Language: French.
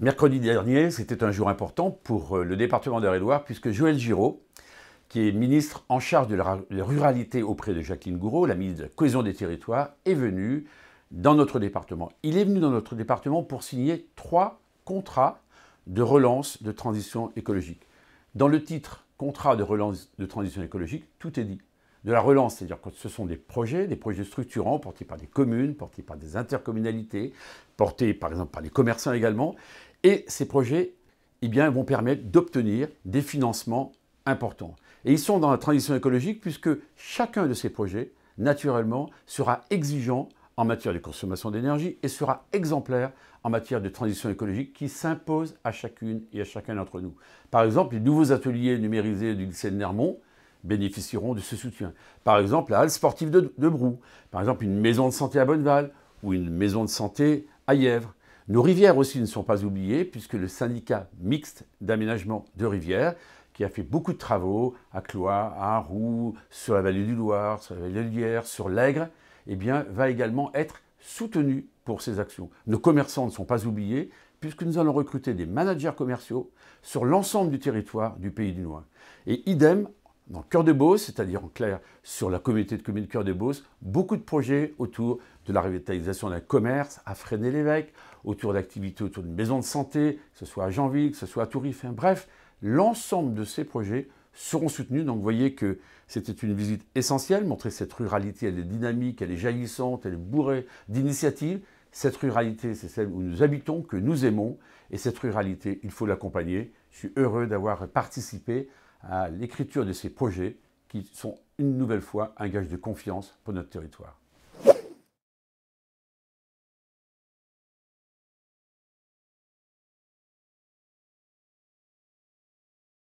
Mercredi dernier, c'était un jour important pour euh, le département d'Eure-et-Loire puisque Joël Giraud, qui est ministre en charge de la ruralité auprès de Jacqueline Gouraud, la ministre de la Cohésion des Territoires, est venu dans notre département. Il est venu dans notre département pour signer trois contrats de relance de transition écologique. Dans le titre Contrat de relance de transition écologique, tout est dit. De la relance, c'est-à-dire que ce sont des projets, des projets structurants portés par des communes, portés par des intercommunalités, portés par exemple par les commerçants également, et ces projets eh bien, vont permettre d'obtenir des financements importants. Et ils sont dans la transition écologique puisque chacun de ces projets, naturellement, sera exigeant en matière de consommation d'énergie et sera exemplaire en matière de transition écologique qui s'impose à chacune et à chacun d'entre nous. Par exemple, les nouveaux ateliers numérisés du lycée de Nermont bénéficieront de ce soutien. Par exemple, la halle sportive de, Brou, par exemple une maison de santé à Bonneval ou une maison de santé à Yèvre. Nos rivières aussi ne sont pas oubliées, puisque le syndicat mixte d'aménagement de rivières, qui a fait beaucoup de travaux à Cloix, à Roux, sur la vallée du Loir, sur la vallée de sur l'Aigre, eh bien, va également être soutenu pour ces actions. Nos commerçants ne sont pas oubliés, puisque nous allons recruter des managers commerciaux sur l'ensemble du territoire du pays du Loir. Et idem dans Cœur de Beauce, c'est-à-dire en clair sur la communauté de communes Cœur de Beauce, beaucoup de projets autour de la revitalisation d'un commerce à freiner lévêque autour d'activités autour d'une maison de santé, que ce soit à Janville, que ce soit à Tourif. bref, l'ensemble de ces projets seront soutenus. Donc vous voyez que c'était une visite essentielle, montrer cette ruralité, elle est dynamique, elle est jaillissante, elle est bourrée d'initiatives. Cette ruralité, c'est celle où nous habitons, que nous aimons, et cette ruralité, il faut l'accompagner. Je suis heureux d'avoir participé à l'écriture de ces projets qui sont une nouvelle fois un gage de confiance pour notre territoire.